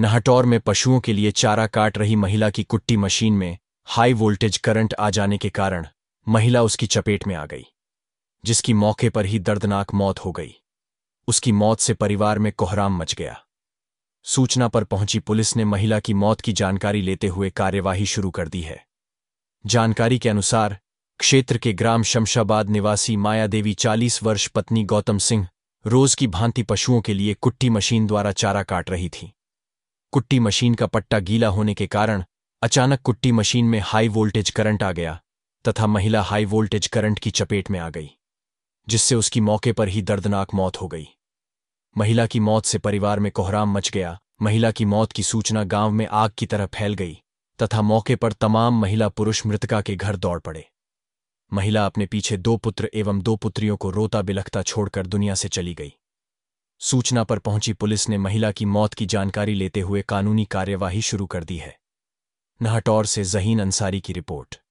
नहटौर में पशुओं के लिए चारा काट रही महिला की कुट्टी मशीन में हाई वोल्टेज करंट आ जाने के कारण महिला उसकी चपेट में आ गई जिसकी मौके पर ही दर्दनाक मौत हो गई उसकी मौत से परिवार में कोहराम मच गया सूचना पर पहुंची पुलिस ने महिला की मौत की जानकारी लेते हुए कार्यवाही शुरू कर दी है जानकारी के अनुसार क्षेत्र के ग्राम शमशाबाद निवासी माया देवी चालीस वर्ष पत्नी गौतम सिंह रोज की भांति पशुओं के लिए कुट्टी मशीन द्वारा चारा काट रही थीं। कुट्टी मशीन का पट्टा गीला होने के कारण अचानक कुट्टी मशीन में हाई वोल्टेज करंट आ गया तथा महिला हाई वोल्टेज करंट की चपेट में आ गई जिससे उसकी मौके पर ही दर्दनाक मौत हो गई महिला की मौत से परिवार में कोहराम मच गया महिला की मौत की सूचना गांव में आग की तरह फैल गई तथा मौके पर तमाम महिला पुरुष मृतका के घर दौड़ पड़े महिला अपने पीछे दो पुत्र एवं दो पुत्रियों को रोता बिलखता छोड़कर दुनिया से चली गई सूचना पर पहुंची पुलिस ने महिला की मौत की जानकारी लेते हुए कानूनी कार्यवाही शुरू कर दी है नहटौर से जहीन अंसारी की रिपोर्ट